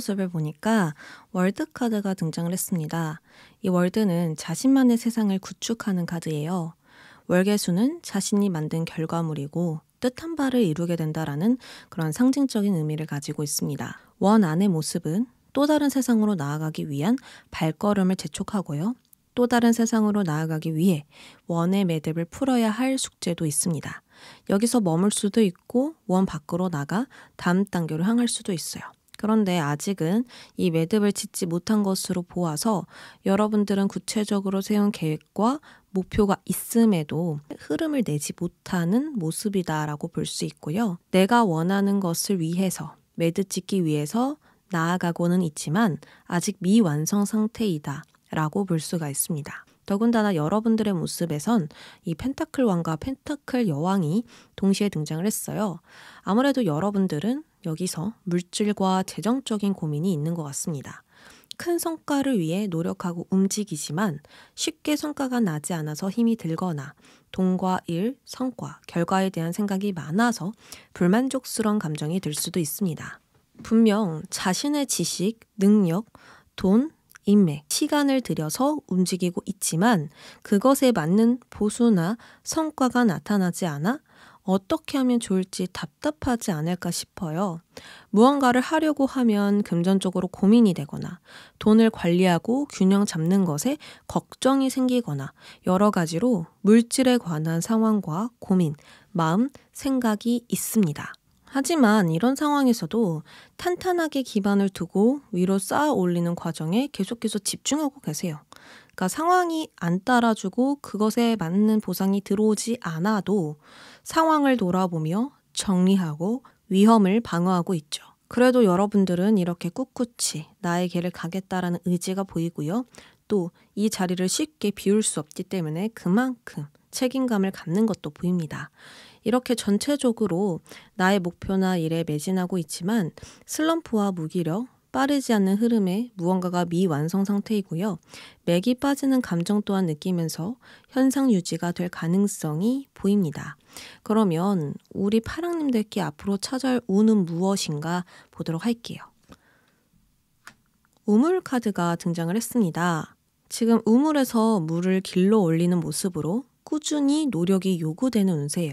모습을 보니까 월드 카드가 등장을 했습니다. 이 월드는 자신만의 세상을 구축하는 카드예요. 월계수는 자신이 만든 결과물이고 뜻한 바를 이루게 된다라는 그런 상징적인 의미를 가지고 있습니다. 원 안의 모습은 또 다른 세상으로 나아가기 위한 발걸음을 재촉하고요. 또 다른 세상으로 나아가기 위해 원의 매듭을 풀어야 할 숙제도 있습니다. 여기서 머물 수도 있고 원 밖으로 나가 다음 단계로 향할 수도 있어요. 그런데 아직은 이 매듭을 짓지 못한 것으로 보아서 여러분들은 구체적으로 세운 계획과 목표가 있음에도 흐름을 내지 못하는 모습이다라고 볼 수 있고요. 내가 원하는 것을 위해서, 매듭 짓기 위해서 나아가고는 있지만 아직 미완성 상태이다 라고 볼 수가 있습니다. 더군다나 여러분들의 모습에선 이 펜타클 왕과 펜타클 여왕이 동시에 등장을 했어요. 아무래도 여러분들은 여기서 물질과 재정적인 고민이 있는 것 같습니다. 큰 성과를 위해 노력하고 움직이지만 쉽게 성과가 나지 않아서 힘이 들거나 돈과 일, 성과, 결과에 대한 생각이 많아서 불만족스러운 감정이 들 수도 있습니다. 분명 자신의 지식, 능력, 돈, 인맥, 시간을 들여서 움직이고 있지만 그것에 맞는 보수나 성과가 나타나지 않아 어떻게 하면 좋을지 답답하지 않을까 싶어요. 무언가를 하려고 하면 금전적으로 고민이 되거나 돈을 관리하고 균형 잡는 것에 걱정이 생기거나 여러 가지로 물질에 관한 상황과 고민, 마음, 생각이 있습니다. 하지만 이런 상황에서도 탄탄하게 기반을 두고 위로 쌓아 올리는 과정에 계속해서 집중하고 계세요. 그러니까 상황이 안 따라주고 그것에 맞는 보상이 들어오지 않아도 상황을 돌아보며 정리하고 위험을 방어하고 있죠. 그래도 여러분들은 이렇게 꿋꿋이 나의 길을 가겠다라는 의지가 보이고요. 또 이 자리를 쉽게 비울 수 없기 때문에 그만큼 책임감을 갖는 것도 보입니다. 이렇게 전체적으로 나의 목표나 일에 매진하고 있지만 슬럼프와 무기력, 빠르지 않는 흐름에 무언가가 미완성 상태이고요. 맥이 빠지는 감정 또한 느끼면서 현상 유지가 될 가능성이 보입니다. 그러면 우리 파랑님들께 앞으로 찾아올 운은 무엇인가 보도록 할게요. 우물 카드가 등장을 했습니다. 지금 우물에서 물을 길러 올리는 모습으로 꾸준히 노력이 요구되는 운세예요.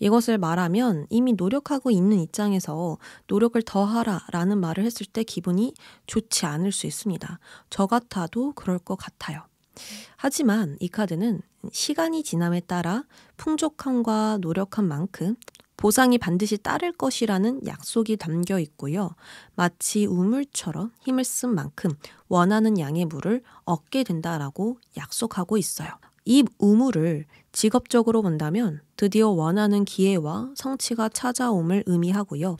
이것을 말하면 이미 노력하고 있는 입장에서 노력을 더하라 라는 말을 했을 때 기분이 좋지 않을 수 있습니다. 저 같아도 그럴 것 같아요. 하지만 이 카드는 시간이 지남에 따라 풍족함과 노력한 만큼 보상이 반드시 따를 것이라는 약속이 담겨 있고요. 마치 우물처럼 힘을 쓴 만큼 원하는 양의 물을 얻게 된다라고 약속하고 있어요. 이 우물을 직업적으로 본다면 드디어 원하는 기회와 성취가 찾아옴을 의미하고요.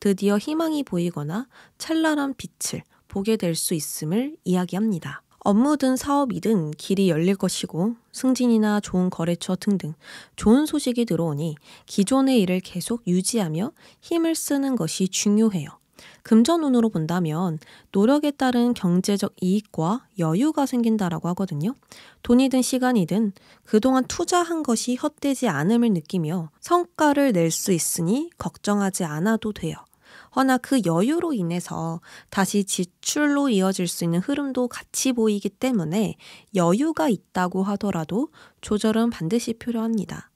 드디어 희망이 보이거나 찬란한 빛을 보게 될 수 있음을 이야기합니다. 업무든 사업이든 길이 열릴 것이고 승진이나 좋은 거래처 등등 좋은 소식이 들어오니 기존의 일을 계속 유지하며 힘을 쓰는 것이 중요해요. 금전운으로 본다면 노력에 따른 경제적 이익과 여유가 생긴다라고 하거든요. 돈이든 시간이든 그동안 투자한 것이 헛되지 않음을 느끼며 성과를 낼 수 있으니 걱정하지 않아도 돼요. 허나 그 여유로 인해서 다시 지출로 이어질 수 있는 흐름도 같이 보이기 때문에 여유가 있다고 하더라도 조절은 반드시 필요합니다.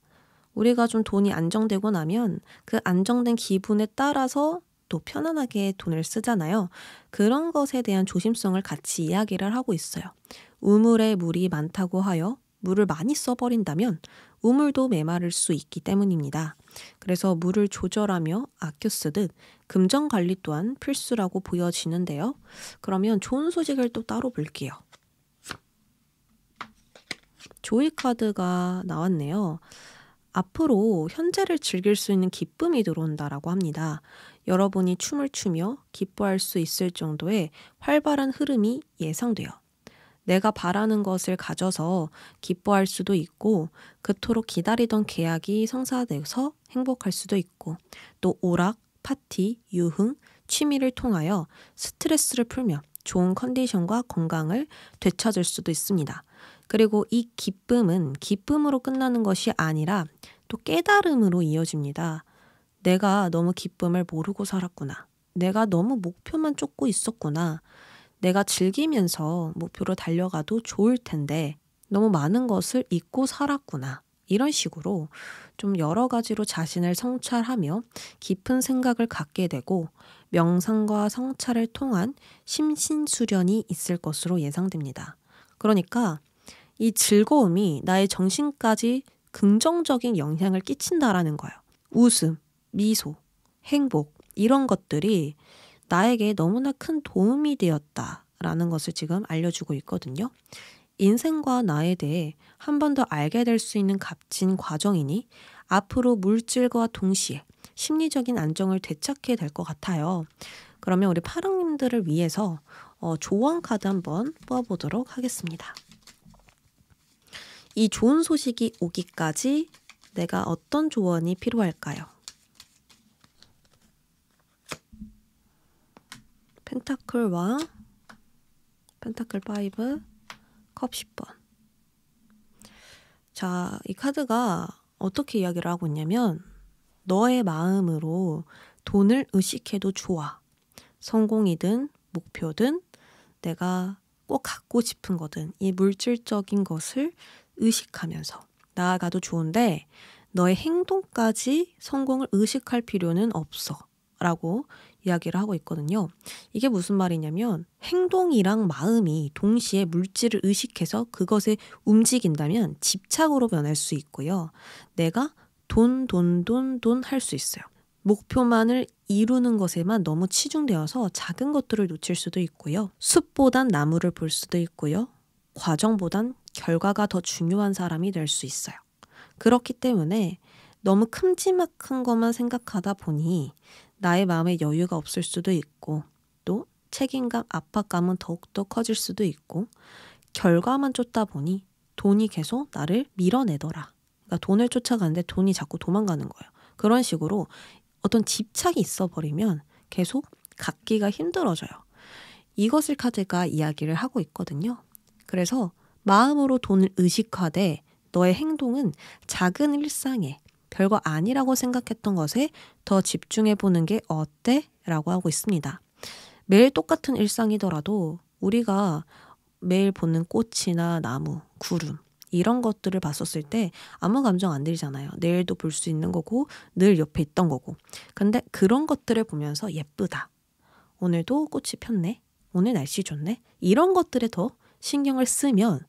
우리가 좀 돈이 안정되고 나면 그 안정된 기분에 따라서 또 편안하게 돈을 쓰잖아요. 그런 것에 대한 조심성을 같이 이야기를 하고 있어요. 우물에 물이 많다고 하여 물을 많이 써버린다면 우물도 메마를 수 있기 때문입니다. 그래서 물을 조절하며 아껴 쓰듯 금전 관리 또한 필수라고 보여지는데요. 그러면 좋은 소식을 또 따로 볼게요. 조이 카드가 나왔네요. 앞으로 현재를 즐길 수 있는 기쁨이 들어온다라고 합니다. 여러분이 춤을 추며 기뻐할 수 있을 정도의 활발한 흐름이 예상돼요. 내가 바라는 것을 가져서 기뻐할 수도 있고 그토록 기다리던 계약이 성사돼서 행복할 수도 있고 또 오락, 파티, 유흥, 취미를 통하여 스트레스를 풀며 좋은 컨디션과 건강을 되찾을 수도 있습니다. 그리고 이 기쁨은 기쁨으로 끝나는 것이 아니라 또 깨달음으로 이어집니다. 내가 너무 기쁨을 모르고 살았구나. 내가 너무 목표만 쫓고 있었구나. 내가 즐기면서 목표로 뭐 달려가도 좋을 텐데 너무 많은 것을 잊고 살았구나. 이런 식으로 좀 여러 가지로 자신을 성찰하며 깊은 생각을 갖게 되고 명상과 성찰을 통한 심신 수련이 있을 것으로 예상됩니다. 그러니까 이 즐거움이 나의 정신까지 긍정적인 영향을 끼친다라는 거예요. 웃음, 미소, 행복 이런 것들이 나에게 너무나 큰 도움이 되었다. 라는 것을 지금 알려주고 있거든요. 인생과 나에 대해 한 번 더 알게 될 수 있는 값진 과정이니 앞으로 물질과 동시에 심리적인 안정을 되찾게 될 것 같아요. 그러면 우리 파랑님들을 위해서 어, 조언 카드 한번 뽑아보도록 하겠습니다. 이 좋은 소식이 오기까지 내가 어떤 조언이 필요할까요? 펜타클 와 펜타클 5, 컵 10번. 자, 이 카드가 어떻게 이야기를 하고 있냐면, 너의 마음으로 돈을 의식해도 좋아. 성공이든 목표든 내가 꼭 갖고 싶은 거든 이 물질적인 것을 의식하면서 나아가도 좋은데 너의 행동까지 성공을 의식할 필요는 없어. 라고 이야기를 하고 있거든요. 이게 무슨 말이냐면 행동이랑 마음이 동시에 물질을 의식해서 그것에 움직인다면 집착으로 변할 수 있고요. 내가 돈, 돈, 돈, 돈 할 수 있어요. 목표만을 이루는 것에만 너무 치중되어서 작은 것들을 놓칠 수도 있고요. 숲보단 나무를 볼 수도 있고요. 과정보단 결과가 더 중요한 사람이 될 수 있어요. 그렇기 때문에 너무 큼지막한 것만 생각하다 보니 나의 마음에 여유가 없을 수도 있고 또 책임감, 압박감은 더욱더 커질 수도 있고 결과만 쫓다 보니 돈이 계속 나를 밀어내더라. 그러니까 돈을 쫓아가는데 돈이 자꾸 도망가는 거예요. 그런 식으로 어떤 집착이 있어 버리면 계속 갖기가 힘들어져요. 이것을 카드가 이야기를 하고 있거든요. 그래서 마음으로 돈을 의식화돼 너의 행동은 작은 일상에 별거 아니라고 생각했던 것에 더 집중해 보는 게 어때? 라고 하고 있습니다. 매일 똑같은 일상이더라도 우리가 매일 보는 꽃이나 나무, 구름, 이런 것들을 봤었을 때 아무 감정 안 들잖아요. 내일도 볼 수 있는 거고 늘 옆에 있던 거고. 근데 그런 것들을 보면서 예쁘다. 오늘도 꽃이 폈네. 오늘 날씨 좋네. 이런 것들에 더 신경을 쓰면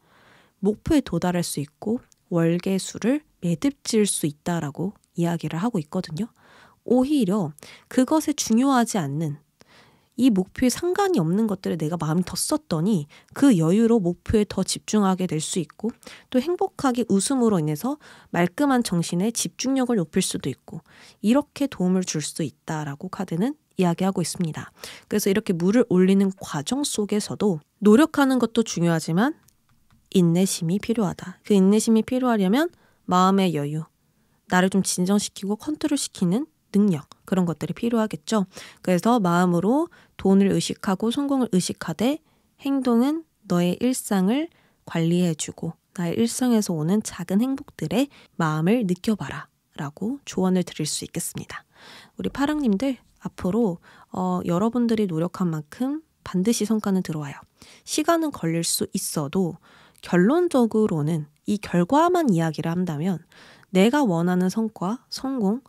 목표에 도달할 수 있고 월계수를 매듭질 수 있다라고 이야기를 하고 있거든요. 오히려 그것에 중요하지 않는 이 목표에 상관이 없는 것들을 내가 마음이 더 썼더니 그 여유로 목표에 더 집중하게 될 수 있고 또 행복하게 웃음으로 인해서 말끔한 정신에 집중력을 높일 수도 있고 이렇게 도움을 줄 수 있다라고 카드는 이야기하고 있습니다. 그래서 이렇게 물을 올리는 과정 속에서도 노력하는 것도 중요하지만 인내심이 필요하다. 그 인내심이 필요하려면 마음의 여유, 나를 좀 진정시키고 컨트롤시키는 능력 그런 것들이 필요하겠죠. 그래서 마음으로 돈을 의식하고 성공을 의식하되 행동은 너의 일상을 관리해주고 나의 일상에서 오는 작은 행복들의 마음을 느껴봐라 라고 조언을 드릴 수 있겠습니다. 우리 파랑님들 앞으로 어, 여러분들이 노력한 만큼 반드시 성과는 들어와요. 시간은 걸릴 수 있어도 결론적으로는 이 결과만 이야기를 한다면 내가 원하는 성과, 성공,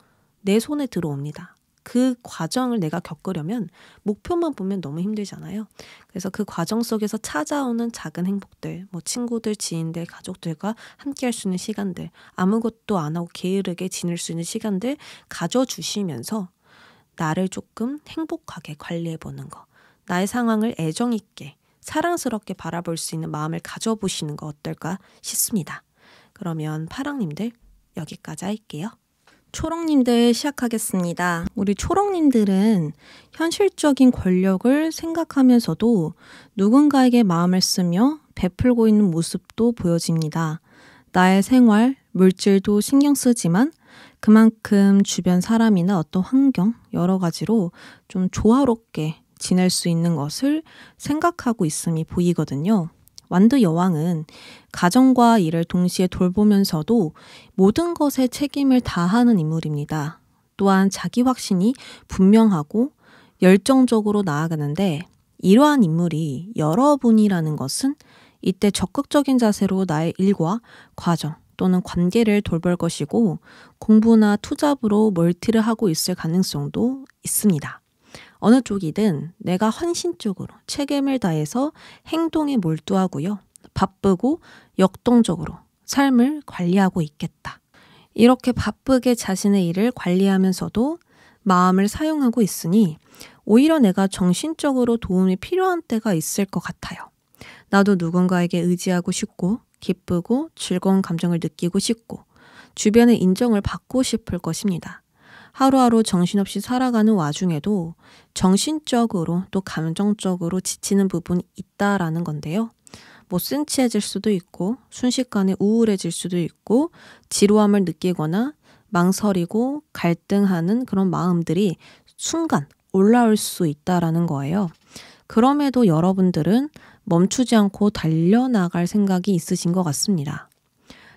내 손에 들어옵니다. 그 과정을 내가 겪으려면 목표만 보면 너무 힘들잖아요. 그래서 그 과정 속에서 찾아오는 작은 행복들, 뭐 친구들, 지인들, 가족들과 함께 할 수 있는 시간들, 아무것도 안 하고 게으르게 지낼 수 있는 시간들 가져주시면서 나를 조금 행복하게 관리해보는 거. 나의 상황을 애정 있게, 사랑스럽게 바라볼 수 있는 마음을 가져보시는 거 어떨까 싶습니다. 그러면 파랑님들 여기까지 할게요. 초롱님들 시작하겠습니다. 우리 초롱님들은 현실적인 권력을 생각하면서도 누군가에게 마음을 쓰며 베풀고 있는 모습도 보여집니다. 나의 생활, 물질도 신경 쓰지만 그만큼 주변 사람이나 어떤 환경, 여러 가지로 좀 조화롭게 지낼 수 있는 것을 생각하고 있음이 보이거든요. 완드 여왕은 가정과 일을 동시에 돌보면서도 모든 것에 책임을 다하는 인물입니다. 또한 자기 확신이 분명하고 열정적으로 나아가는데 이러한 인물이 여러분이라는 것은 이때 적극적인 자세로 나의 일과 과정 또는 관계를 돌볼 것이고 공부나 투잡으로 멀티를 하고 있을 가능성도 있습니다. 어느 쪽이든 내가 헌신적으로 책임을 다해서 행동에 몰두하고요. 바쁘고 역동적으로 삶을 관리하고 있겠다. 이렇게 바쁘게 자신의 일을 관리하면서도 마음을 사용하고 있으니 오히려 내가 정신적으로 도움이 필요한 때가 있을 것 같아요. 나도 누군가에게 의지하고 싶고 기쁘고 즐거운 감정을 느끼고 싶고 주변의 인정을 받고 싶을 것입니다. 하루하루 정신없이 살아가는 와중에도 정신적으로 또 감정적으로 지치는 부분이 있다라는 건데요. 뭐쓴치해질 수도 있고 순식간에 우울해질 수도 있고 지루함을 느끼거나 망설이고 갈등하는 그런 마음들이 순간 올라올 수 있다라는 거예요. 그럼에도 여러분들은 멈추지 않고 달려나갈 생각이 있으신 것 같습니다.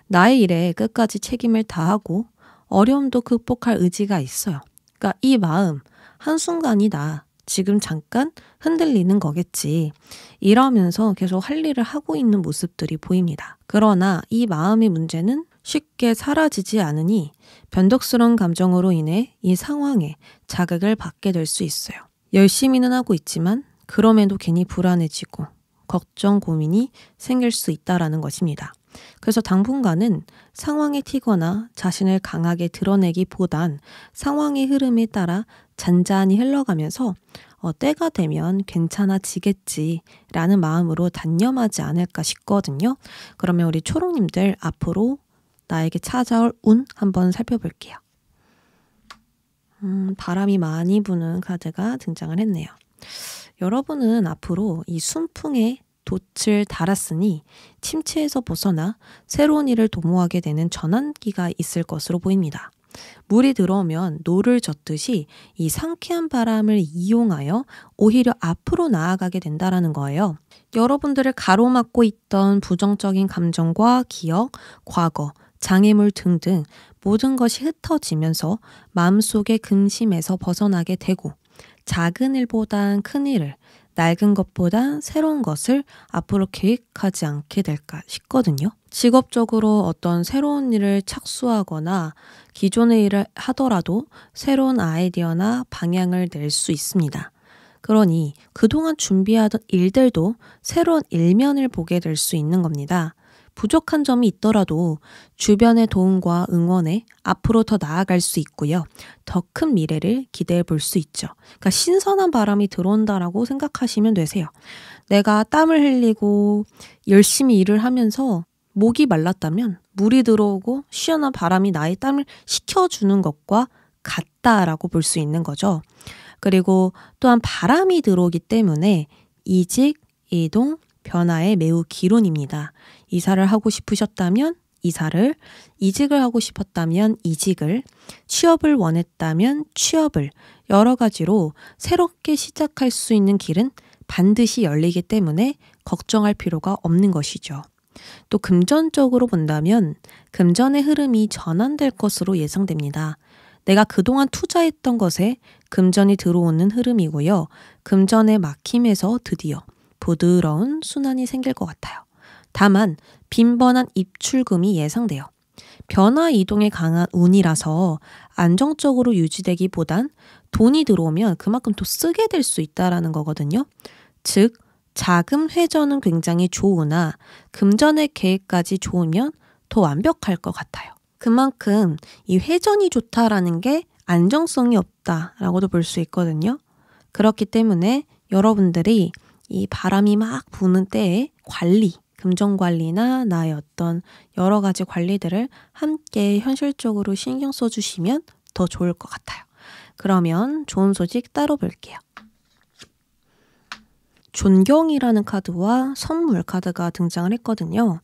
나의 일에 끝까지 책임을 다하고 어려움도 극복할 의지가 있어요. 그러니까 이 마음, 한순간이다. 지금 잠깐 흔들리는 거겠지. 이러면서 계속 할 일을 하고 있는 모습들이 보입니다. 그러나 이 마음의 문제는 쉽게 사라지지 않으니 변덕스러운 감정으로 인해 이 상황에 자극을 받게 될 수 있어요. 열심히는 하고 있지만 그럼에도 괜히 불안해지고 걱정, 고민이 생길 수 있다라는 것입니다. 그래서 당분간은 상황에 튀거나 자신을 강하게 드러내기보단 상황의 흐름에 따라 잔잔히 흘러가면서 어, 때가 되면 괜찮아지겠지라는 마음으로 단념하지 않을까 싶거든요. 그러면 우리 초롱님들 앞으로 나에게 찾아올 운 한번 살펴볼게요. 음, 바람이 많이 부는 카드가 등장을 했네요. 여러분은 앞으로 이 순풍에 돛을 달았으니 침체에서 벗어나 새로운 일을 도모하게 되는 전환기가 있을 것으로 보입니다. 물이 들어오면 노를 젓듯이 이 상쾌한 바람을 이용하여 오히려 앞으로 나아가게 된다라는 거예요. 여러분들을 가로막고 있던 부정적인 감정과 기억, 과거, 장애물 등등 모든 것이 흩어지면서 마음속의 근심에서 벗어나게 되고 작은 일보단 큰 일을, 낡은 것보다 새로운 것을 앞으로 계획하지 않게 될까 싶거든요. 직업적으로 어떤 새로운 일을 착수하거나 기존의 일을 하더라도 새로운 아이디어나 방향을 낼 수 있습니다. 그러니 그동안 준비하던 일들도 새로운 일면을 보게 될 수 있는 겁니다. 부족한 점이 있더라도 주변의 도움과 응원에 앞으로 더 나아갈 수 있고요. 더 큰 미래를 기대해 볼 수 있죠. 그러니까 신선한 바람이 들어온다라고 생각하시면 되세요. 내가 땀을 흘리고 열심히 일을 하면서 목이 말랐다면 물이 들어오고 시원한 바람이 나의 땀을 식혀주는 것과 같다라고 볼 수 있는 거죠. 그리고 또한 바람이 들어오기 때문에 이직, 이동, 변화에 매우 기론입니다. 이사를 하고 싶으셨다면 이사를, 이직을 하고 싶었다면 이직을, 취업을 원했다면 취업을 여러 가지로 새롭게 시작할 수 있는 길은 반드시 열리기 때문에 걱정할 필요가 없는 것이죠. 또 금전적으로 본다면 금전의 흐름이 전환될 것으로 예상됩니다. 내가 그동안 투자했던 것에 금전이 들어오는 흐름이고요. 금전의 막힘에서 드디어 부드러운 순환이 생길 것 같아요. 다만 빈번한 입출금이 예상돼요. 변화 이동에 강한 운이라서 안정적으로 유지되기보단 돈이 들어오면 그만큼 또 쓰게 될 수 있다라는 거거든요. 즉 자금 회전은 굉장히 좋으나 금전의 계획까지 좋으면 더 완벽할 것 같아요. 그만큼 이 회전이 좋다라는 게 안정성이 없다라고도 볼 수 있거든요. 그렇기 때문에 여러분들이 이 바람이 막 부는 때에 관리, 금전 관리나 나의 어떤 여러 가지 관리들을 함께 현실적으로 신경 써주시면 더 좋을 것 같아요. 그러면 좋은 소식 따로 볼게요. 존경이라는 카드와 선물 카드가 등장을 했거든요.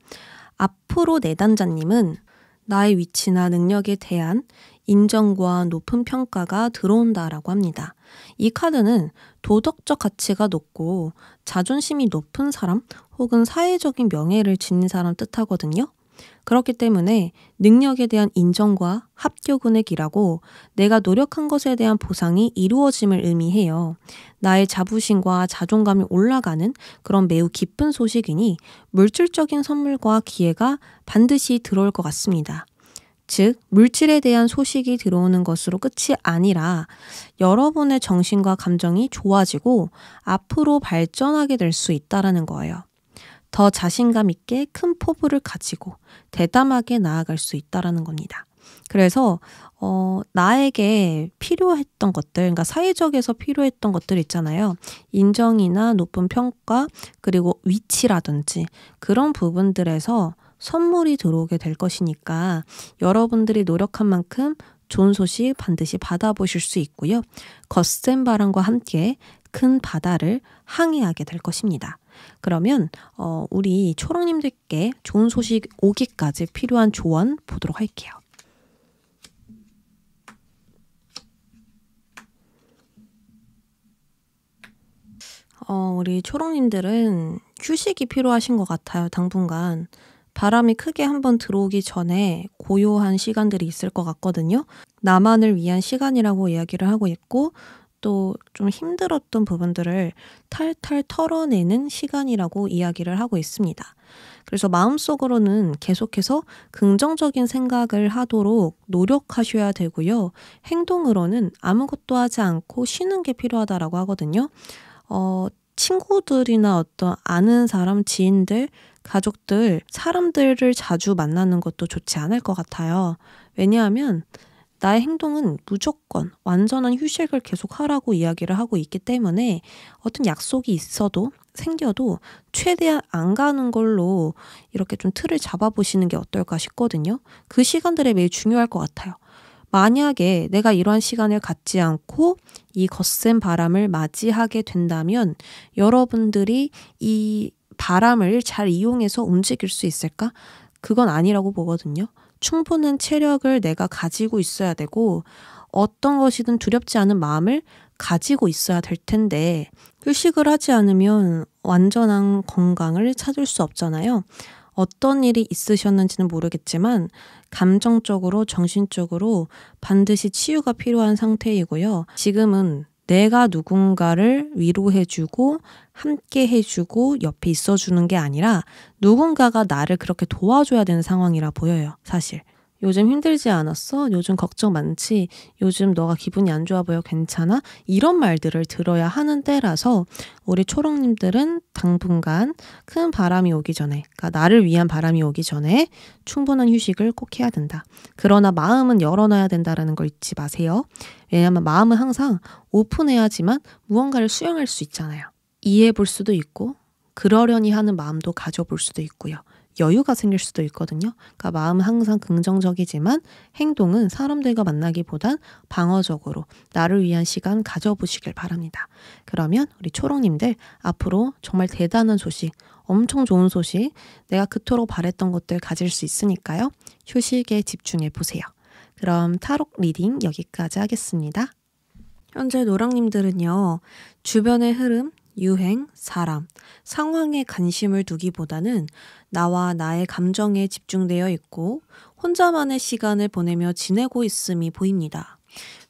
앞으로 내단자님은 네 나의 위치나 능력에 대한 인정과 높은 평가가 들어온다라고 합니다. 이 카드는 도덕적 가치가 높고 자존심이 높은 사람 혹은 사회적인 명예를 지닌 사람 뜻하거든요. 그렇기 때문에 능력에 대한 인정과 합격은액기라고 내가 노력한 것에 대한 보상이 이루어짐을 의미해요. 나의 자부심과 자존감이 올라가는 그런 매우 기쁜 소식이니 물질적인 선물과 기회가 반드시 들어올 것 같습니다. 즉, 물질에 대한 소식이 들어오는 것으로 끝이 아니라 여러분의 정신과 감정이 좋아지고 앞으로 발전하게 될 수 있다라는 거예요. 더 자신감 있게 큰 포부를 가지고 대담하게 나아갈 수 있다라는 겁니다. 그래서 어, 나에게 필요했던 것들, 그러니까 사회적에서 필요했던 것들 있잖아요. 인정이나 높은 평가, 그리고 위치라든지 그런 부분들에서 선물이 들어오게 될 것이니까 여러분들이 노력한 만큼 좋은 소식 반드시 받아보실 수 있고요. 거센 바람과 함께 큰 바다를 항해하게 될 것입니다. 그러면 어, 우리 초롱님들께 좋은 소식 오기까지 필요한 조언 보도록 할게요. 어, 우리 초롱님들은 휴식이 필요하신 것 같아요, 당분간. 바람이 크게 한번 들어오기 전에 고요한 시간들이 있을 것 같거든요. 나만을 위한 시간이라고 이야기를 하고 있고, 또좀 힘들었던 부분들을 탈탈 털어내는 시간이라고 이야기를 하고 있습니다. 그래서 마음속으로는 계속해서 긍정적인 생각을 하도록 노력하셔야 되고요. 행동으로는 아무것도 하지 않고 쉬는 게 필요하다라고 하거든요. 어, 친구들이나 어떤 아는 사람, 지인들, 가족들, 사람들을 자주 만나는 것도 좋지 않을 것 같아요. 왜냐하면 나의 행동은 무조건 완전한 휴식을 계속하라고 이야기를 하고 있기 때문에 어떤 약속이 있어도 생겨도 최대한 안 가는 걸로 이렇게 좀 틀을 잡아보시는 게 어떨까 싶거든요. 그 시간들이 매우 중요할 것 같아요. 만약에 내가 이러한 시간을 갖지 않고 이 거센 바람을 맞이하게 된다면 여러분들이 이 바람을 잘 이용해서 움직일 수 있을까? 그건 아니라고 보거든요. 충분한 체력을 내가 가지고 있어야 되고 어떤 것이든 두렵지 않은 마음을 가지고 있어야 될 텐데 휴식을 하지 않으면 완전한 건강을 찾을 수 없잖아요. 어떤 일이 있으셨는지는 모르겠지만 감정적으로 정신적으로 반드시 치유가 필요한 상태이고요. 지금은 내가 누군가를 위로해주고 함께 해주고 옆에 있어주는 게 아니라 누군가가 나를 그렇게 도와줘야 되는 상황이라 보여요, 사실. 요즘 힘들지 않았어? 요즘 걱정 많지? 요즘 너가 기분이 안 좋아 보여? 괜찮아? 이런 말들을 들어야 하는 때라서 우리 초롱님들은 당분간 큰 바람이 오기 전에, 그러니까 나를 위한 바람이 오기 전에 충분한 휴식을 꼭 해야 된다. 그러나 마음은 열어놔야 된다라는 걸 잊지 마세요. 왜냐하면 마음은 항상 오픈해야지만 무언가를 수용할 수 있잖아요. 이해해 볼 수도 있고 그러려니 하는 마음도 가져볼 수도 있고요. 여유가 생길 수도 있거든요. 그러니까 마음은 항상 긍정적이지만 행동은 사람들과 만나기보단 방어적으로 나를 위한 시간 가져보시길 바랍니다. 그러면 우리 초롱님들 앞으로 정말 대단한 소식, 엄청 좋은 소식, 내가 그토록 바랬던 것들 가질 수 있으니까요. 휴식에 집중해 보세요. 그럼 타록 리딩 여기까지 하겠습니다. 현재 노랑님들은요, 주변의 흐름, 유행, 사람, 상황에 관심을 두기보다는 나와 나의 감정에 집중되어 있고 혼자만의 시간을 보내며 지내고 있음이 보입니다.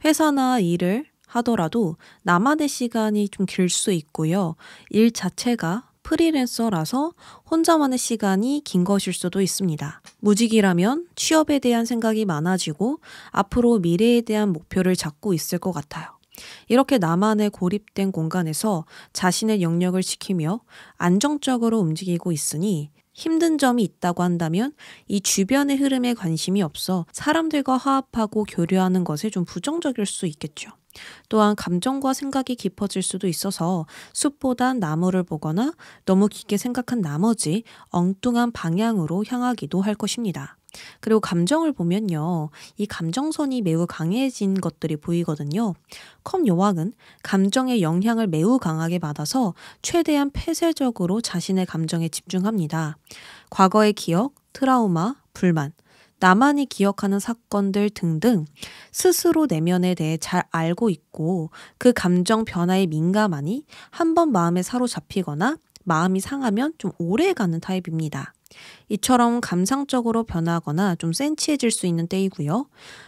회사나 일을 하더라도 나만의 시간이 좀 길 수 있고요. 일 자체가 프리랜서라서 혼자만의 시간이 긴 것일 수도 있습니다. 무직이라면 취업에 대한 생각이 많아지고 앞으로 미래에 대한 목표를 잡고 있을 것 같아요. 이렇게 나만의 고립된 공간에서 자신의 영역을 지키며 안정적으로 움직이고 있으니 힘든 점이 있다고 한다면 이 주변의 흐름에 관심이 없어 사람들과 화합하고 교류하는 것에 좀 부정적일 수 있겠죠. 또한 감정과 생각이 깊어질 수도 있어서 숲보단 나무를 보거나 너무 깊게 생각한 나머지 엉뚱한 방향으로 향하기도 할 것입니다. 그리고 감정을 보면요. 이 감정선이 매우 강해진 것들이 보이거든요. 컴 여왕은 감정의 영향을 매우 강하게 받아서 최대한 폐쇄적으로 자신의 감정에 집중합니다. 과거의 기억, 트라우마, 불만, 나만이 기억하는 사건들 등등 스스로 내면에 대해 잘 알고 있고 그 감정 변화에 민감하니 한 번 마음에 사로잡히거나 마음이 상하면 좀 오래 가는 타입입니다. 이처럼 감상적으로 변하거나 좀 센치해질 수 있는 때이고요.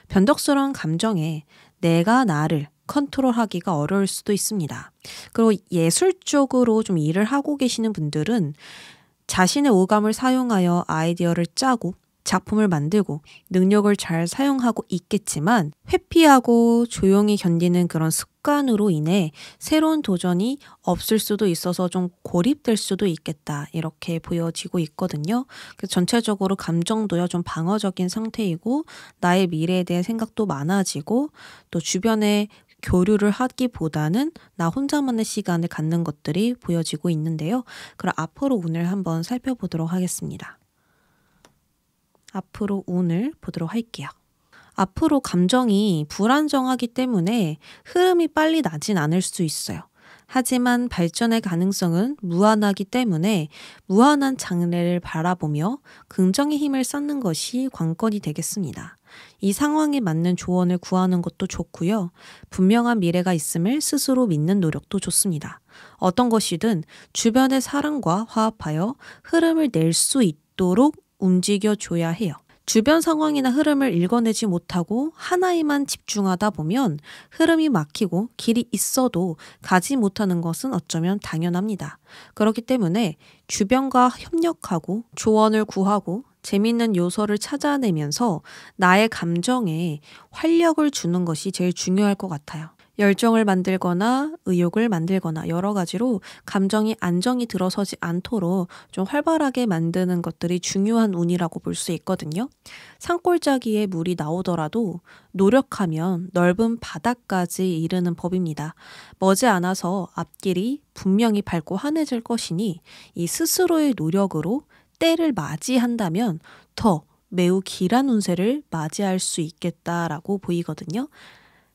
변덕스러운 감정에 내가 나를 컨트롤하기가 어려울 수도 있습니다. 그리고 예술 쪽으로 좀 일을 하고 계시는 분들은 자신의 오감을 사용하여 아이디어를 짜고 작품을 만들고 능력을 잘 사용하고 있겠지만 회피하고 조용히 견디는 그런 습관으로 인해 새로운 도전이 없을 수도 있어서 좀 고립될 수도 있겠다 이렇게 보여지고 있거든요. 그래서 전체적으로 감정도요 좀 방어적인 상태이고 나의 미래에 대한 생각도 많아지고 또 주변에 교류를 하기보다는 나 혼자만의 시간을 갖는 것들이 보여지고 있는데요. 그럼 앞으로 오늘 한번 살펴보도록 하겠습니다. 앞으로 운을 보도록 할게요. 앞으로 감정이 불안정하기 때문에 흐름이 빨리 나진 않을 수 있어요. 하지만 발전의 가능성은 무한하기 때문에 무한한 장래를 바라보며 긍정의 힘을 쌓는 것이 관건이 되겠습니다. 이 상황에 맞는 조언을 구하는 것도 좋고요. 분명한 미래가 있음을 스스로 믿는 노력도 좋습니다. 어떤 것이든 주변의 사랑과 화합하여 흐름을 낼 수 있도록 움직여줘야 해요. 주변 상황이나 흐름을 읽어내지 못하고 하나에만 집중하다 보면 흐름이 막히고 길이 있어도 가지 못하는 것은 어쩌면 당연합니다. 그렇기 때문에 주변과 협력하고 조언을 구하고 재밌는 요소를 찾아내면서 나의 감정에 활력을 주는 것이 제일 중요할 것 같아요. 열정을 만들거나 의욕을 만들거나 여러 가지로 감정이 안정이 들어서지 않도록 좀 활발하게 만드는 것들이 중요한 운이라고 볼 수 있거든요. 산골짜기에 물이 나오더라도 노력하면 넓은 바닥까지 이르는 법입니다. 머지않아서 앞길이 분명히 밝고 환해질 것이니 이 스스로의 노력으로 때를 맞이한다면 더 매우 길한 운세를 맞이할 수 있겠다라고 보이거든요.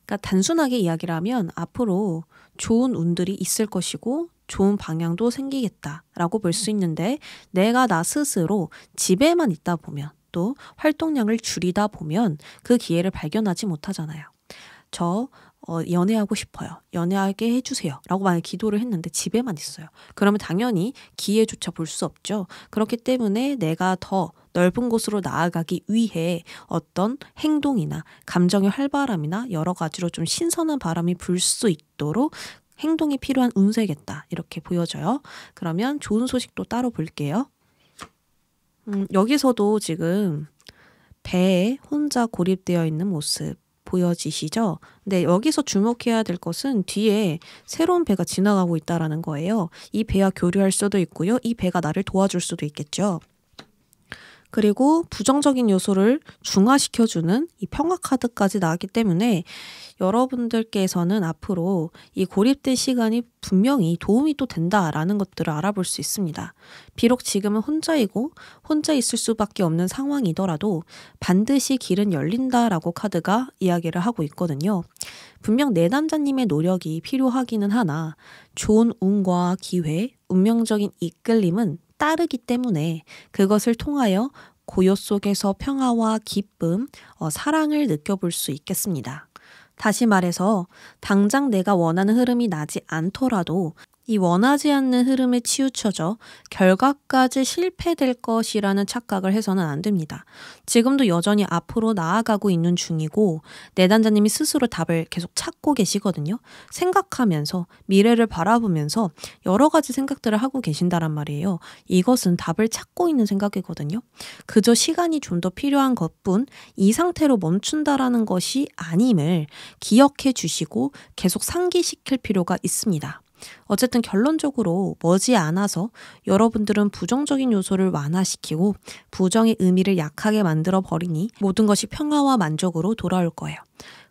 그러니까 단순하게 이야기를 하면 앞으로 좋은 운들이 있을 것이고 좋은 방향도 생기겠다라고 볼 수 있는데 내가 나 스스로 집에만 있다 보면 또 활동량을 줄이다 보면 그 기회를 발견하지 못하잖아요. 저 어, 연애하고 싶어요. 연애하게 해주세요. 라고 만약 기도를 했는데 집에만 있어요. 그러면 당연히 기회조차 볼 수 없죠. 그렇기 때문에 내가 더 넓은 곳으로 나아가기 위해 어떤 행동이나 감정의 활발함이나 여러 가지로 좀 신선한 바람이 불 수 있도록 행동이 필요한 운세겠다. 이렇게 보여져요. 그러면 좋은 소식도 따로 볼게요. 음, 여기서도 지금 배에 혼자 고립되어 있는 모습 보여지시죠? 근데 여기서 주목해야 될 것은 뒤에 새로운 배가 지나가고 있다라는 거예요. 이 배와 교류할 수도 있고요. 이 배가 나를 도와줄 수도 있겠죠. 그리고 부정적인 요소를 중화시켜주는 이 평화카드까지 나왔기 때문에 여러분들께서는 앞으로 이 고립된 시간이 분명히 도움이 또 된다라는 것들을 알아볼 수 있습니다. 비록 지금은 혼자이고 혼자 있을 수밖에 없는 상황이더라도 반드시 길은 열린다라고 카드가 이야기를 하고 있거든요. 분명 내남자님의 노력이 필요하기는 하나 좋은 운과 기회, 운명적인 이끌림은 따르기 때문에 그것을 통하여 고요 속에서 평화와 기쁨, 어, 사랑을 느껴볼 수 있겠습니다. 다시 말해서 당장 내가 원하는 흐름이 나지 않더라도 이 원하지 않는 흐름에 치우쳐져 결과까지 실패될 것이라는 착각을 해서는 안 됩니다. 지금도 여전히 앞으로 나아가고 있는 중이고 내단자님이 스스로 답을 계속 찾고 계시거든요. 생각하면서 미래를 바라보면서 여러 가지 생각들을 하고 계신다란 말이에요. 이것은 답을 찾고 있는 생각이거든요. 그저 시간이 좀 더 필요한 것뿐 이 상태로 멈춘다라는 것이 아님을 기억해 주시고 계속 상기시킬 필요가 있습니다. 어쨌든 결론적으로 머지않아서 여러분들은 부정적인 요소를 완화시키고 부정의 의미를 약하게 만들어 버리니 모든 것이 평화와 만족으로 돌아올 거예요.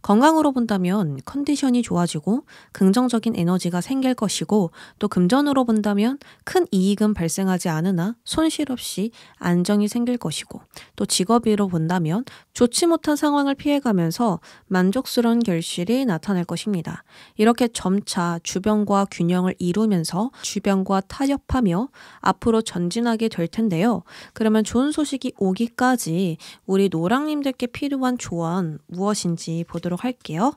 건강으로 본다면 컨디션이 좋아지고 긍정적인 에너지가 생길 것이고 또 금전으로 본다면 큰 이익은 발생하지 않으나 손실 없이 안정이 생길 것이고 또 직업으로 본다면 좋지 못한 상황을 피해가면서 만족스러운 결실이 나타날 것입니다. 이렇게 점차 주변과 균형을 이루면서 주변과 타협하며 앞으로 전진하게 될 텐데요. 그러면 좋은 소식이 오기까지 우리 노랑님들께 필요한 조언 무엇인지 보도록 보도록 할게요.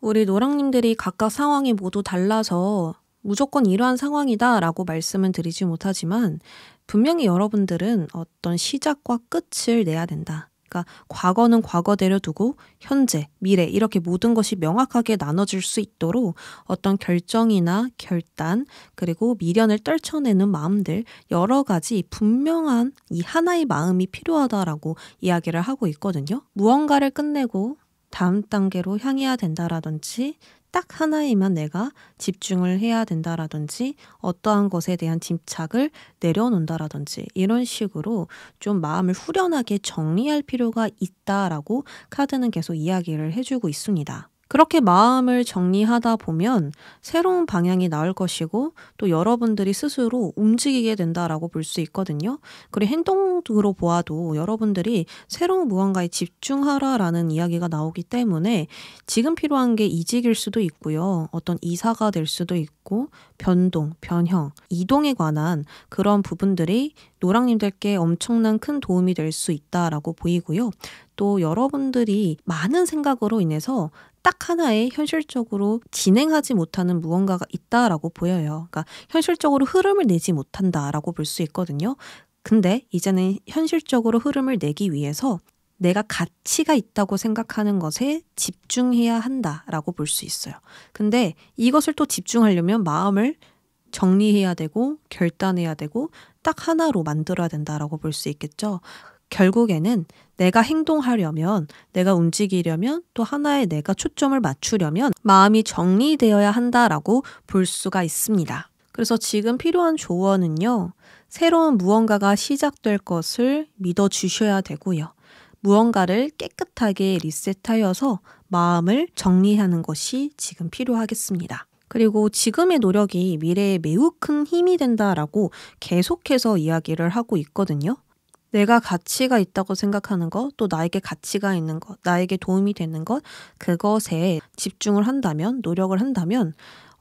우리 노랑님들이 각각 상황이 모두 달라서 무조건 이러한 상황이다 라고 말씀은 드리지 못하지만 분명히 여러분들은 어떤 시작과 끝을 내야 된다. 그러니까 과거는 과거대로 두고 현재, 미래 이렇게 모든 것이 명확하게 나눠질 수 있도록 어떤 결정이나 결단 그리고 미련을 떨쳐내는 마음들 여러 가지 분명한 이 하나의 마음이 필요하다라고 이야기를 하고 있거든요. 무언가를 끝내고 다음 단계로 향해야 된다라든지 딱 하나에만 내가 집중을 해야 된다라든지 어떠한 것에 대한 집착을 내려놓는다라든지 이런 식으로 좀 마음을 후련하게 정리할 필요가 있다라고 카드는 계속 이야기를 해주고 있습니다. 그렇게 마음을 정리하다 보면 새로운 방향이 나올 것이고 또 여러분들이 스스로 움직이게 된다라고 볼 수 있거든요. 그리고 행동으로 보아도 여러분들이 새로운 무언가에 집중하라라는 이야기가 나오기 때문에 지금 필요한 게 이직일 수도 있고요. 어떤 이사가 될 수도 있고 변동, 변형, 이동에 관한 그런 부분들이 노랑님들께 엄청난 큰 도움이 될 수 있다라고 보이고요. 또 여러분들이 많은 생각으로 인해서 딱 하나의 현실적으로 진행하지 못하는 무언가가 있다라고 보여요. 그러니까 현실적으로 흐름을 내지 못한다라고 볼 수 있거든요. 근데 이제는 현실적으로 흐름을 내기 위해서 내가 가치가 있다고 생각하는 것에 집중해야 한다라고 볼 수 있어요. 근데 이것을 또 집중하려면 마음을 정리해야 되고 결단해야 되고 딱 하나로 만들어야 된다라고 볼 수 있겠죠. 결국에는 내가 행동하려면, 내가 움직이려면, 또 하나의 내가 초점을 맞추려면 마음이 정리되어야 한다라고 볼 수가 있습니다. 그래서 지금 필요한 조언은요, 새로운 무언가가 시작될 것을 믿어주셔야 되고요. 무언가를 깨끗하게 리셋하여서 마음을 정리하는 것이 지금 필요하겠습니다. 그리고 지금의 노력이 미래에 매우 큰 힘이 된다라고 계속해서 이야기를 하고 있거든요. 내가 가치가 있다고 생각하는 것, 또 나에게 가치가 있는 것, 나에게 도움이 되는 것, 그것에 집중을 한다면, 노력을 한다면,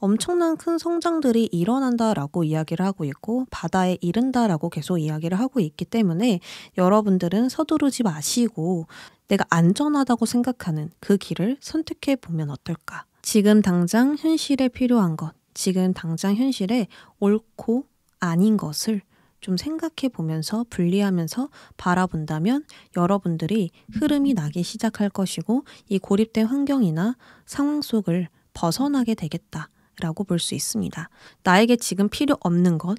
엄청난 큰 성장들이 일어난다라고 이야기를 하고 있고 바다에 이른다라고 계속 이야기를 하고 있기 때문에 여러분들은 서두르지 마시고 내가 안전하다고 생각하는 그 길을 선택해 보면 어떨까? 지금 당장 현실에 필요한 것, 지금 당장 현실에 옳고 아닌 것을 좀 생각해 보면서 분리하면서 바라본다면 여러분들이 흐름이 나기 시작할 것이고 이 고립된 환경이나 상황 속을 벗어나게 되겠다. 라고 볼 수 있습니다. 나에게 지금 필요 없는 것,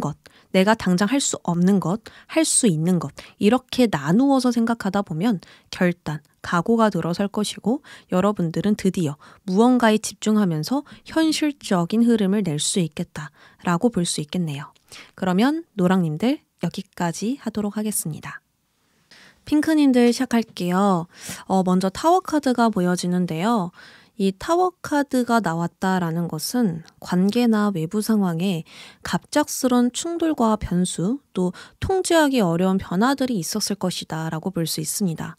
필요한 것, 내가 당장 할 수 없는 것, 할 수 있는 것, 이렇게 나누어서 생각하다 보면 결단, 각오가 들어설 것이고 여러분들은 드디어 무언가에 집중하면서 현실적인 흐름을 낼 수 있겠다라고 볼 수 있겠네요. 그러면 노랑님들 여기까지 하도록 하겠습니다. 핑크님들 시작할게요. 어, 먼저 타워카드가 보여지는데요. 이 타워 카드가 나왔다라는 것은 관계나 외부 상황에 갑작스런 충돌과 변수 또 통제하기 어려운 변화들이 있었을 것이다라고 볼 수 있습니다.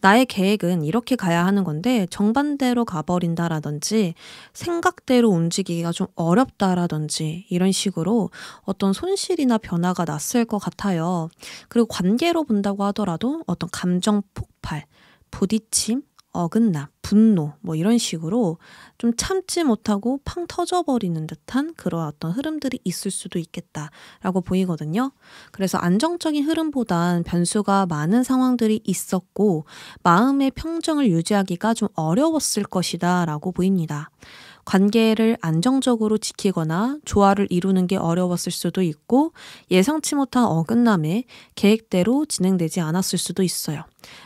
나의 계획은 이렇게 가야 하는 건데 정반대로 가버린다라든지 생각대로 움직이기가 좀 어렵다라든지 이런 식으로 어떤 손실이나 변화가 났을 것 같아요. 그리고 관계로 본다고 하더라도 어떤 감정 폭발, 부딪힘, 어긋나 분노 뭐 이런 식으로 좀 참지 못하고 팡 터져버리는 듯한 그런 어떤 흐름들이 있을 수도 있겠다라고 보이거든요. 그래서 안정적인 흐름보단 변수가 많은 상황들이 있었고 마음의 평정을 유지하기가 좀 어려웠을 것이다라고 보입니다. 관계를 안정적으로 지키거나 조화를 이루는 게 어려웠을 수도 있고 예상치 못한 어긋남에 계획대로 진행되지 않았을 수도 있어요.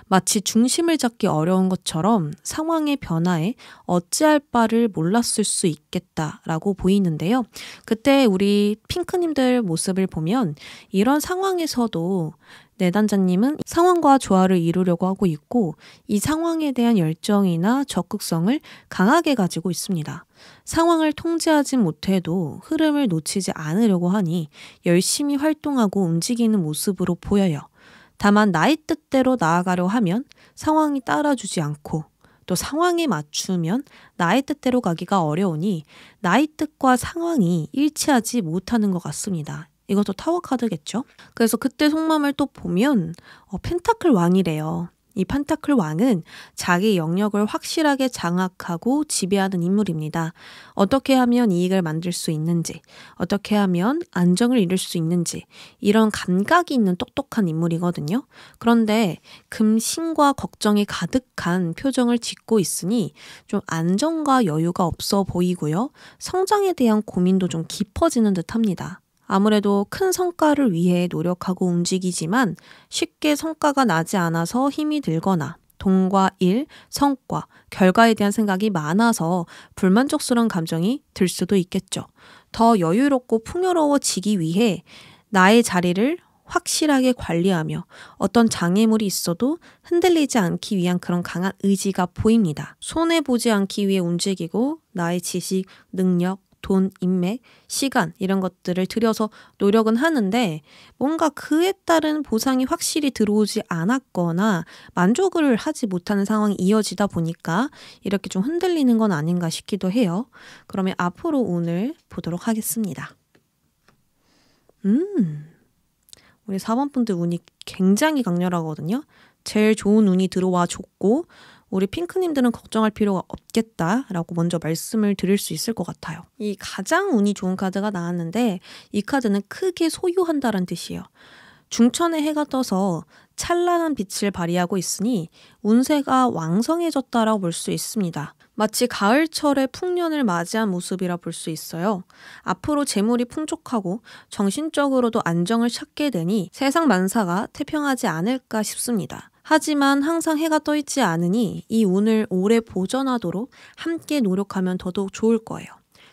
마치 중심을 잡기 어려운 것처럼 상황의 변화에 어찌할 바를 몰랐을 수 있겠다라고 보이는데요. 그때 우리 핑크님들 모습을 보면 이런 상황에서도 내단자님은 상황과 조화를 이루려고 하고 있고 이 상황에 대한 열정이나 적극성을 강하게 가지고 있습니다. 상황을 통제하지 못해도 흐름을 놓치지 않으려고 하니 열심히 활동하고 움직이는 모습으로 보여요. 다만 나의 뜻대로 나아가려 하면 상황이 따라주지 않고 또 상황에 맞추면 나의 뜻대로 가기가 어려우니 나의 뜻과 상황이 일치하지 못하는 것 같습니다. 이것도 타워 카드겠죠? 그래서 그때 속마음을 또 보면 어, 펜타클 왕이래요. 이 판타클 왕은 자기 영역을 확실하게 장악하고 지배하는 인물입니다. 어떻게 하면 이익을 만들 수 있는지, 어떻게 하면 안정을 이룰 수 있는지, 이런 감각이 있는 똑똑한 인물이거든요. 그런데 금신과 걱정이 가득한 표정을 짓고 있으니 좀 안정과 여유가 없어 보이고요. 성장에 대한 고민도 좀 깊어지는 듯 합니다. 아무래도 큰 성과를 위해 노력하고 움직이지만 쉽게 성과가 나지 않아서 힘이 들거나 돈과 일, 성과, 결과에 대한 생각이 많아서 불만족스러운 감정이 들 수도 있겠죠. 더 여유롭고 풍요로워지기 위해 나의 자리를 확실하게 관리하며 어떤 장애물이 있어도 흔들리지 않기 위한 그런 강한 의지가 보입니다. 손해보지 않기 위해 움직이고 나의 지식, 능력, 돈, 인맥, 시간 이런 것들을 들여서 노력은 하는데 뭔가 그에 따른 보상이 확실히 들어오지 않았거나 만족을 하지 못하는 상황이 이어지다 보니까 이렇게 좀 흔들리는 건 아닌가 싶기도 해요. 그러면 앞으로 오늘 보도록 하겠습니다. 음. 우리 4번 분들 운이 굉장히 강렬하거든요. 제일 좋은 운이 들어와 줬고 우리 핑크님들은 걱정할 필요가 없겠다라고 먼저 말씀을 드릴 수 있을 것 같아요. 이 가장 운이 좋은 카드가 나왔는데 이 카드는 크게 소유한다란 뜻이에요. 중천에 해가 떠서 찬란한 빛을 발휘하고 있으니 운세가 왕성해졌다라고 볼 수 있습니다. 마치 가을철의 풍년을 맞이한 모습이라 볼 수 있어요. 앞으로 재물이 풍족하고 정신적으로도 안정을 찾게 되니 세상 만사가 태평하지 않을까 싶습니다. 하지만 항상 해가 떠 있지 않으니 이 운을 오래 보전하도록 함께 노력하면 더더욱 좋을 거예요.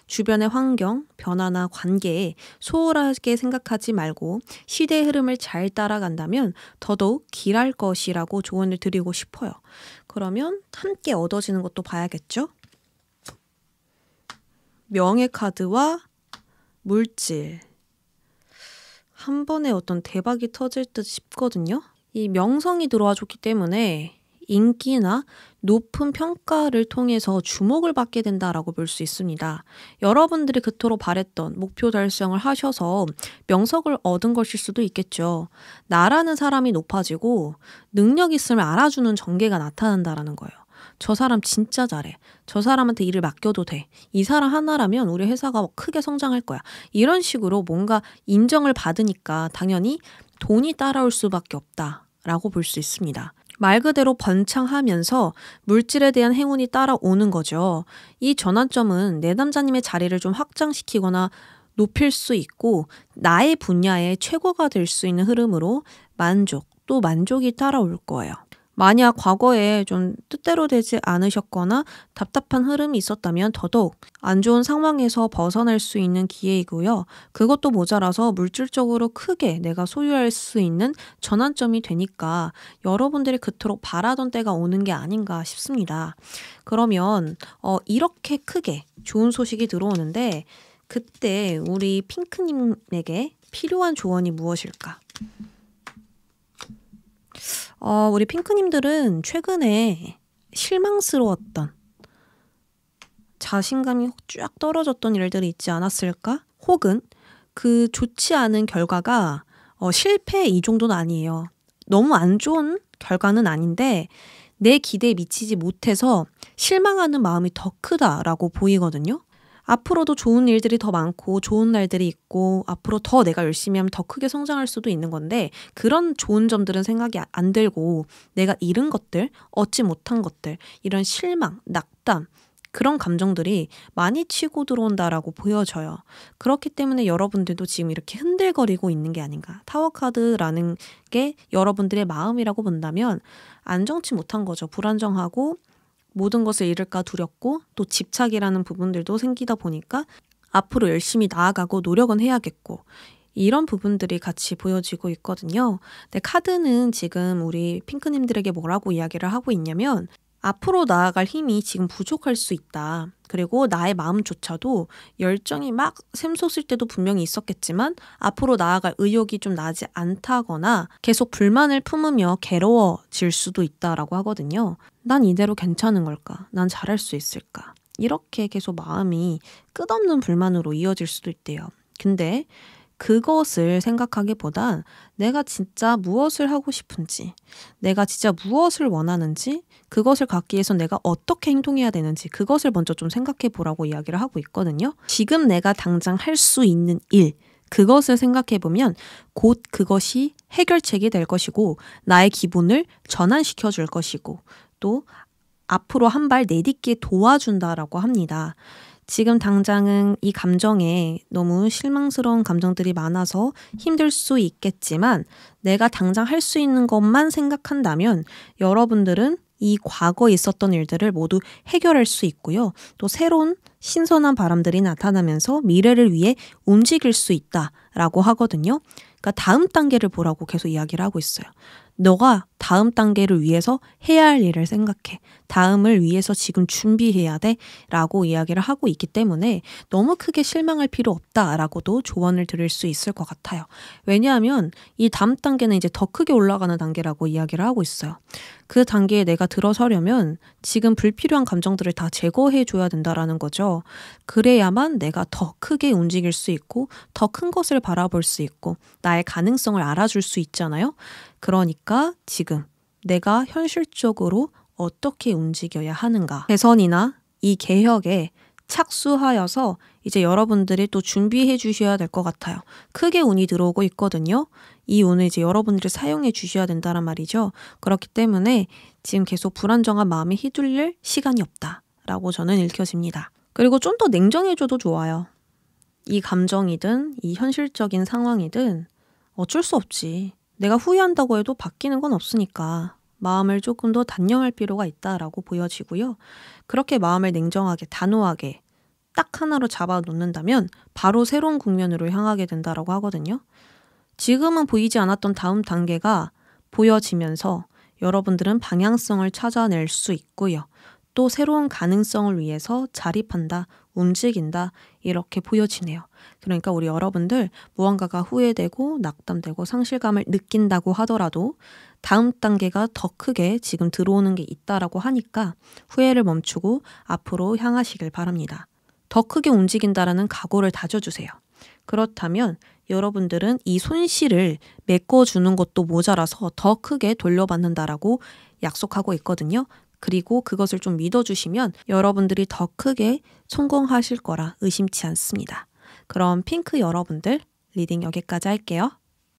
주변의 환경, 변화나 관계에 소홀하게 생각하지 말고 시대의 흐름을 잘 따라간다면 더더욱 길할 것이라고 조언을 드리고 싶어요. 그러면 함께 얻어지는 것도 봐야겠죠? 명예 카드와 물질. 한 번에 어떤 대박이 터질 듯 싶거든요. 이 명성이 들어와 줬기 때문에 인기나 높은 평가를 통해서 주목을 받게 된다라고 볼 수 있습니다. 여러분들이 그토록 바랬던 목표 달성을 하셔서 명석을 얻은 것일 수도 있겠죠. 나라는 사람이 높아지고 능력 있음을 알아주는 전개가 나타난다라는 거예요. 저 사람 진짜 잘해. 저 사람한테 일을 맡겨도 돼. 이 사람 하나라면 우리 회사가 크게 성장할 거야. 이런 식으로 뭔가 인정을 받으니까 당연히 돈이 따라올 수밖에 없다. 라고 볼 수 있습니다. 말 그대로 번창하면서 물질에 대한 행운이 따라오는 거죠. 이 전환점은 내담자님의 자리를 좀 확장시키거나 높일 수 있고 나의 분야의 최고가 될 수 있는 흐름으로 만족 또 만족이 따라올 거예요. 만약 과거에 좀 뜻대로 되지 않으셨거나 답답한 흐름이 있었다면 더더욱 안 좋은 상황에서 벗어날 수 있는 기회이고요. 그것도 모자라서 물질적으로 크게 내가 소유할 수 있는 전환점이 되니까 여러분들이 그토록 바라던 때가 오는 게 아닌가 싶습니다. 그러면 어, 이렇게 크게 좋은 소식이 들어오는데 그때 우리 핑크님에게 필요한 조언이 무엇일까? 어, 우리 핑크님들은 최근에 실망스러웠던 자신감이 쫙 떨어졌던 일들이 있지 않았을까? 혹은 그 좋지 않은 결과가 어, 실패 이 정도는 아니에요. 너무 안 좋은 결과는 아닌데 내 기대에 미치지 못해서 실망하는 마음이 더 크다라고 보이거든요. 앞으로도 좋은 일들이 더 많고 좋은 날들이 있고 앞으로 더 내가 열심히 하면 더 크게 성장할 수도 있는 건데 그런 좋은 점들은 생각이 안 들고 내가 잃은 것들, 얻지 못한 것들, 이런 실망, 낙담, 그런 감정들이 많이 치고 들어온다라고 보여져요. 그렇기 때문에 여러분들도 지금 이렇게 흔들거리고 있는 게 아닌가. 타워카드라는 게 여러분들의 마음이라고 본다면 안정치 못한 거죠. 불안정하고 모든 것을 잃을까 두렵고 또 집착이라는 부분들도 생기다 보니까 앞으로 열심히 나아가고 노력은 해야겠고 이런 부분들이 같이 보여지고 있거든요. 근데 카드는 지금 우리 핑크님들에게 뭐라고 이야기를 하고 있냐면 앞으로 나아갈 힘이 지금 부족할 수 있다. 그리고 나의 마음조차도 열정이 막 샘솟을 때도 분명히 있었겠지만 앞으로 나아갈 의욕이 좀 나지 않다거나 계속 불만을 품으며 괴로워질 수도 있다라고 하거든요. 난 이대로 괜찮은 걸까? 난 잘할 수 있을까? 이렇게 계속 마음이 끝없는 불만으로 이어질 수도 있대요. 근데 그것을 생각하기보단 내가 진짜 무엇을 하고 싶은지, 내가 진짜 무엇을 원하는지, 그것을 갖기 위해서 내가 어떻게 행동해야 되는지, 그것을 먼저 좀 생각해 보라고 이야기를 하고 있거든요. 지금 내가 당장 할 수 있는 일, 그것을 생각해 보면 곧 그것이 해결책이 될 것이고, 나의 기분을 전환시켜 줄 것이고, 또 앞으로 한 발 내딛게 도와준다라고 합니다. 지금 당장은 이 감정에 너무 실망스러운 감정들이 많아서 힘들 수 있겠지만 내가 당장 할 수 있는 것만 생각한다면 여러분들은 이 과거에 있었던 일들을 모두 해결할 수 있고요. 또 새로운 신선한 바람들이 나타나면서 미래를 위해 움직일 수 있다라고 하거든요. 그러니까 다음 단계를 보라고 계속 이야기를 하고 있어요. 너가 다음 단계를 위해서 해야 할 일을 생각해. 다음을 위해서 지금 준비해야 돼. 라고 이야기를 하고 있기 때문에 너무 크게 실망할 필요 없다라고도 조언을 드릴 수 있을 것 같아요. 왜냐하면 이 다음 단계는 이제 더 크게 올라가는 단계라고 이야기를 하고 있어요. 그 단계에 내가 들어서려면 지금 불필요한 감정들을 다 제거해 줘야 된다라는 거죠. 그래야만 내가 더 크게 움직일 수 있고 더 큰 것을 바라볼 수 있고 나의 가능성을 알아줄 수 있잖아요. 그러니까 지금 내가 현실적으로 어떻게 움직여야 하는가. 개선이나이 개혁에 착수하여서 이제 여러분들이 또 준비해 주셔야 될 것 같아요. 크게 운이 들어오고 있거든요. 이 운을 이제 여러분들이 사용해 주셔야 된다란 말이죠. 그렇기 때문에 지금 계속 불안정한 마음이 휘둘릴 시간이 없다. 라고 저는 읽혀집니다. 그리고 좀 더 냉정해줘도 좋아요. 이 감정이든 이 현실적인 상황이든 어쩔 수 없지. 내가 후회한다고 해도 바뀌는 건 없으니까 마음을 조금 더 단념할 필요가 있다라고 보여지고요. 그렇게 마음을 냉정하게 단호하게 딱 하나로 잡아 놓는다면 바로 새로운 국면으로 향하게 된다라고 하거든요. 지금은 보이지 않았던 다음 단계가 보여지면서 여러분들은 방향성을 찾아낼 수 있고요. 또 새로운 가능성을 위해서 자립한다, 움직인다, 이렇게 보여지네요. 그러니까 우리 여러분들 무언가가 후회되고 낙담되고 상실감을 느낀다고 하더라도 다음 단계가 더 크게 지금 들어오는 게 있다라고 하니까 후회를 멈추고 앞으로 향하시길 바랍니다. 더 크게 움직인다라는 각오를 다져주세요. 그렇다면 여러분들은 이 손실을 메꿔주는 것도 모자라서 더 크게 돌려받는다라고 약속하고 있거든요. 그리고 그것을 좀 믿어주시면 여러분들이 더 크게 성공하실 거라 의심치 않습니다. 그럼 핑크 여러분들 리딩 여기까지 할게요.